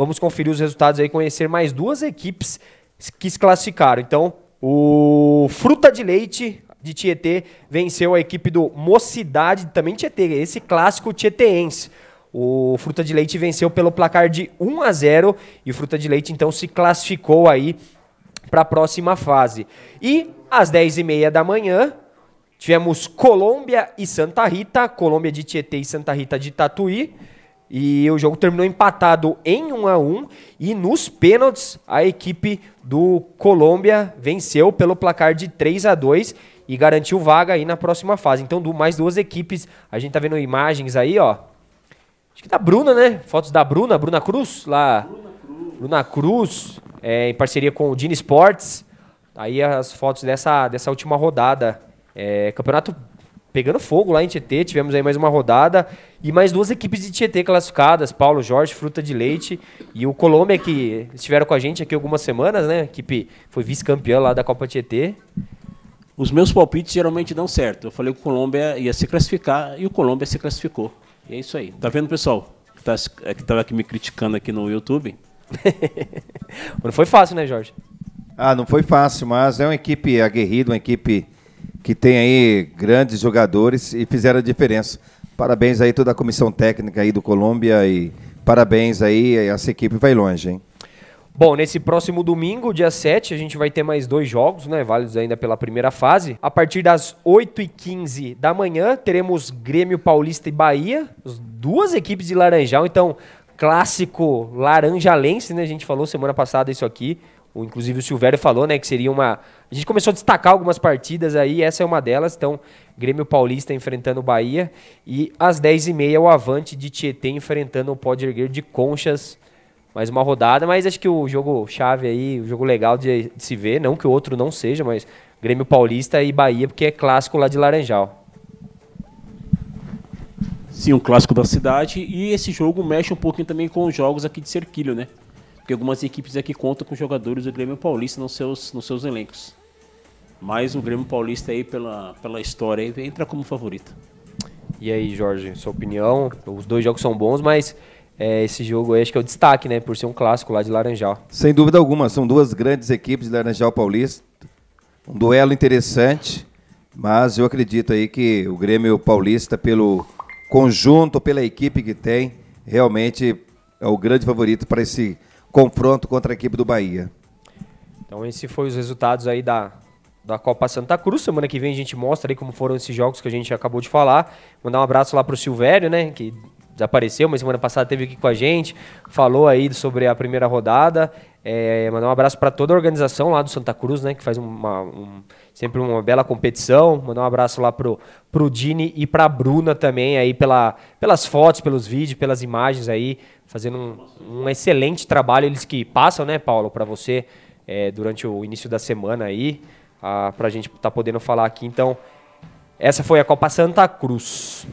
Vamos conferir os resultados aí, conhecer mais duas equipes que se classificaram. Então, o Fruta de Leite de Tietê venceu a equipe do Mocidade, também Tietê, esse clássico tietense, O Fruta de Leite venceu pelo placar de 1 a 0 e o Fruta de Leite então se classificou aí para a próxima fase. E às 10h30 da manhã, tivemos Colômbia e Santa Rita, Colômbia de Tietê e Santa Rita de Tatuí. E o jogo terminou empatado em 1 a 1 e nos pênaltis a equipe do Colômbia venceu pelo placar de 3 a 2 e garantiu vaga aí na próxima fase. Então, do, mais duas equipes, a gente tá vendo imagens aí, ó. Acho que da tá Bruna, né? Fotos da Bruna, Bruna Cruz, lá. Bruna Cruz, é, em parceria com o Dini Sports. Aí as fotos dessa, dessa última rodada. É, campeonato pegando fogo lá em Tietê. Tivemos aí mais uma rodada e mais duas equipes de Tietê classificadas: Paulo Jorge, Fruta de Leite e o Colômbia, que estiveram com a gente aqui algumas semanas, né? A equipe foi vice-campeã lá da Copa Tietê. Os meus palpites geralmente dão certo. Eu falei que o Colômbia ia se classificar e o Colômbia se classificou. E é isso aí. Tá vendo, pessoal? Que tá, é estava aqui me criticando aqui no YouTube. não foi fácil, né, Jorge? Ah, não foi fácil, mas é uma equipe aguerrida, uma equipe que tem aí grandes jogadores e fizeram a diferença. Parabéns aí toda a comissão técnica aí do Colômbia e parabéns aí, essa equipe vai longe, hein? Bom, nesse próximo domingo, dia 7, a gente vai ter mais dois jogos, né? Válidos ainda pela primeira fase. A partir das 8h15 da manhã, teremos Grêmio Paulista e Bahia, duas equipes de Laranjal, então clássico laranjalense, né? A gente falou semana passada isso aqui. O, inclusive o Silvério falou, né, que seria uma a gente começou a destacar algumas partidas aí, essa é uma delas. Então, Grêmio Paulista enfrentando o Bahia. E às 10h30 o Avante de Tietê enfrentando o Pode Erguer de Conchas. Mais uma rodada, mas acho que o jogo chave aí, o jogo legal de, de se ver, não que o outro não seja, mas Grêmio Paulista e Bahia, porque é clássico lá de Laranjal. Sim, um clássico da cidade. E esse jogo mexe um pouquinho também com os jogos aqui de Cerquilho, né? Porque algumas equipes aqui contam com jogadores do Grêmio Paulista nos seus, nos seus elencos. Mas o Grêmio Paulista aí, pela, pela história, aí, entra como favorito. E aí, Jorge, sua opinião? Os dois jogos são bons, mas é, esse jogo aí acho que é o destaque, né? Por ser um clássico lá de Laranjal. Sem dúvida alguma, são duas grandes equipes de Laranjal Paulista. Um duelo interessante, mas eu acredito aí que o Grêmio Paulista, pelo conjunto, pela equipe que tem, realmente é o grande favorito para esse confronto contra a equipe do Bahia. Então, esses foram os resultados aí da da Copa Santa Cruz. Semana que vem a gente mostra aí como foram esses jogos que a gente acabou de falar. Mandar um abraço lá pro Silvério, né? Que desapareceu, mas semana passada teve aqui com a gente, falou aí sobre a primeira rodada. É, mandar um abraço para toda a organização lá do Santa Cruz, né? Que faz uma, um, sempre uma bela competição. Mandar um abraço lá pro, pro Dini e pra Bruna também aí pela, pelas fotos, pelos vídeos, pelas imagens aí, fazendo um, um excelente trabalho. Eles que passam, né, Paulo, para você é, durante o início da semana aí para a gente estar tá podendo falar aqui. Então, essa foi a Copa Santa Cruz.